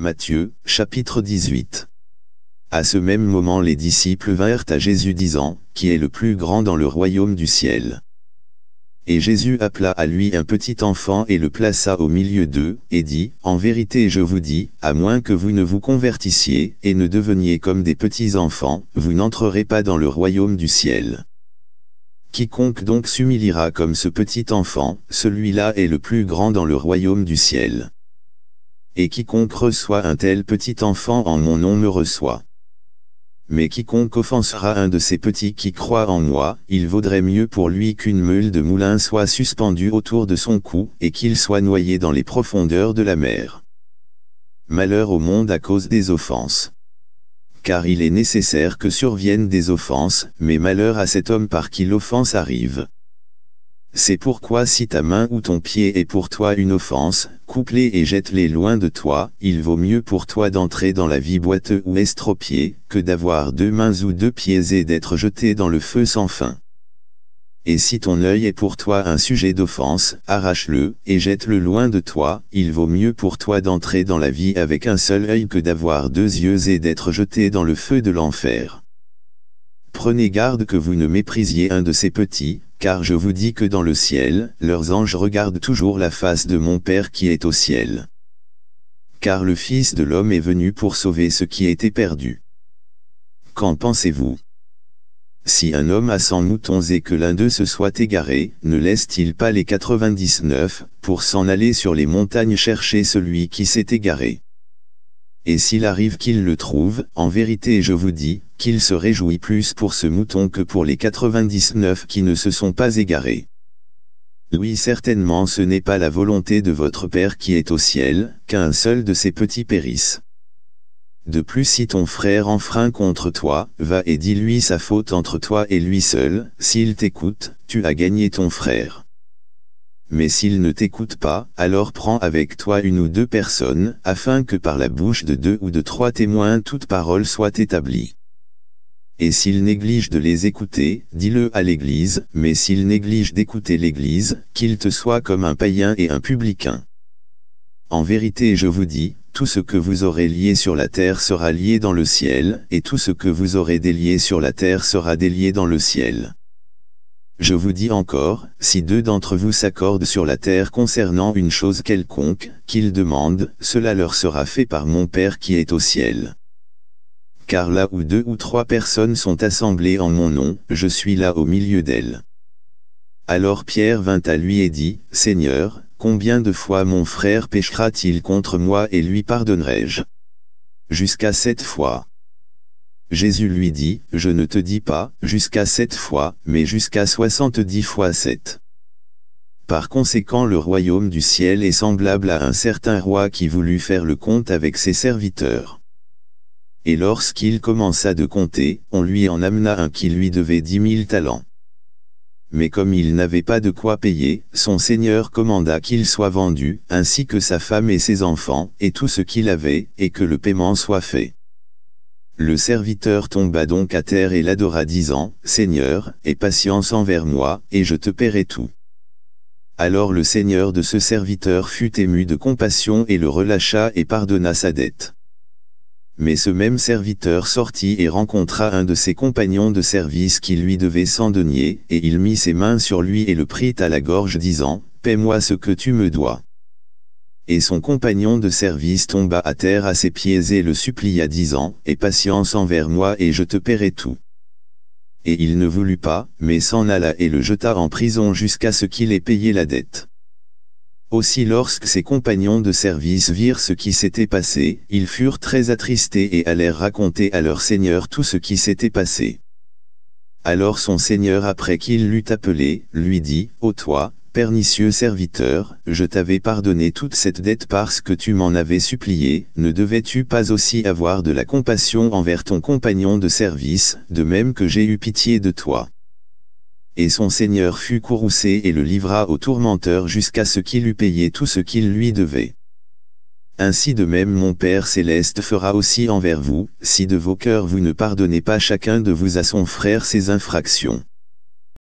Matthieu, chapitre 18. À ce même moment les disciples vinrent à Jésus disant, Qui est le plus grand dans le royaume du ciel Et Jésus appela à lui un petit enfant et le plaça au milieu d'eux, et dit, En vérité je vous dis, à moins que vous ne vous convertissiez, et ne deveniez comme des petits enfants, vous n'entrerez pas dans le royaume du ciel. Quiconque donc s'humiliera comme ce petit enfant, celui-là est le plus grand dans le royaume du ciel et quiconque reçoit un tel petit enfant en mon nom me reçoit. Mais quiconque offensera un de ces petits qui croit en moi, il vaudrait mieux pour lui qu'une meule de moulin soit suspendue autour de son cou, et qu'il soit noyé dans les profondeurs de la mer. Malheur au monde à cause des offenses. Car il est nécessaire que surviennent des offenses, mais malheur à cet homme par qui l'offense arrive. C'est pourquoi si ta main ou ton pied est pour toi une offense, coupe-les et jette-les loin de toi, il vaut mieux pour toi d'entrer dans la vie boiteux ou estropié, que d'avoir deux mains ou deux pieds et d'être jeté dans le feu sans fin. Et si ton œil est pour toi un sujet d'offense, arrache-le, et jette-le loin de toi, il vaut mieux pour toi d'entrer dans la vie avec un seul œil que d'avoir deux yeux et d'être jeté dans le feu de l'enfer. Prenez garde que vous ne méprisiez un de ces petits, car je vous dis que dans le ciel, leurs anges regardent toujours la face de mon Père qui est au ciel. Car le Fils de l'homme est venu pour sauver ce qui était perdu. Qu'en pensez-vous Si un homme a cent moutons et que l'un d'eux se soit égaré, ne laisse-t-il pas les 99, pour s'en aller sur les montagnes chercher celui qui s'est égaré Et s'il arrive qu'il le trouve, en vérité je vous dis, qu'il se réjouit plus pour ce mouton que pour les 99 qui ne se sont pas égarés. Oui certainement ce n'est pas la volonté de votre Père qui est au ciel, qu'un seul de ses petits périsse. De plus si ton frère enfreint contre toi, va et dis-lui sa faute entre toi et lui seul, s'il t'écoute, tu as gagné ton frère. Mais s'il ne t'écoute pas, alors prends avec toi une ou deux personnes, afin que par la bouche de deux ou de trois témoins toute parole soit établie. Et s'il néglige de les écouter, dis-le à l'Église, mais s'il néglige d'écouter l'Église, qu'il te soit comme un païen et un publicain. En vérité je vous dis, tout ce que vous aurez lié sur la terre sera lié dans le ciel, et tout ce que vous aurez délié sur la terre sera délié dans le ciel. Je vous dis encore, si deux d'entre vous s'accordent sur la terre concernant une chose quelconque, qu'ils demandent, cela leur sera fait par mon Père qui est au ciel car là où deux ou trois personnes sont assemblées en mon nom, je suis là au milieu d'elles. Alors Pierre vint à lui et dit, Seigneur, combien de fois mon frère péchera-t-il contre moi et lui pardonnerai-je Jusqu'à sept fois. Jésus lui dit, je ne te dis pas, jusqu'à sept fois, mais jusqu'à soixante-dix fois sept. Par conséquent le royaume du ciel est semblable à un certain roi qui voulut faire le compte avec ses serviteurs et lorsqu'il commença de compter, on lui en amena un qui lui devait dix mille talents. Mais comme il n'avait pas de quoi payer, son seigneur commanda qu'il soit vendu, ainsi que sa femme et ses enfants, et tout ce qu'il avait, et que le paiement soit fait. Le serviteur tomba donc à terre et l'adora disant, « Seigneur, aie patience envers moi, et je te paierai tout. » Alors le seigneur de ce serviteur fut ému de compassion et le relâcha et pardonna sa dette mais ce même serviteur sortit et rencontra un de ses compagnons de service qui lui devait cent deniers, et il mit ses mains sur lui et le prit à la gorge disant, « Paie-moi ce que tu me dois. » Et son compagnon de service tomba à terre à ses pieds et le supplia disant, « Aie patience envers moi et je te paierai tout. » Et il ne voulut pas, mais s'en alla et le jeta en prison jusqu'à ce qu'il ait payé la dette. Aussi lorsque ses compagnons de service virent ce qui s'était passé, ils furent très attristés et allèrent raconter à leur seigneur tout ce qui s'était passé. Alors son seigneur après qu'il l'eut appelé, lui dit, Ô toi, pernicieux serviteur, je t'avais pardonné toute cette dette parce que tu m'en avais supplié, ne devais-tu pas aussi avoir de la compassion envers ton compagnon de service, de même que j'ai eu pitié de toi et son seigneur fut courroucé et le livra au tourmenteur jusqu'à ce qu'il eût payé tout ce qu'il lui devait. Ainsi de même mon Père céleste fera aussi envers vous, si de vos cœurs vous ne pardonnez pas chacun de vous à son frère ses infractions.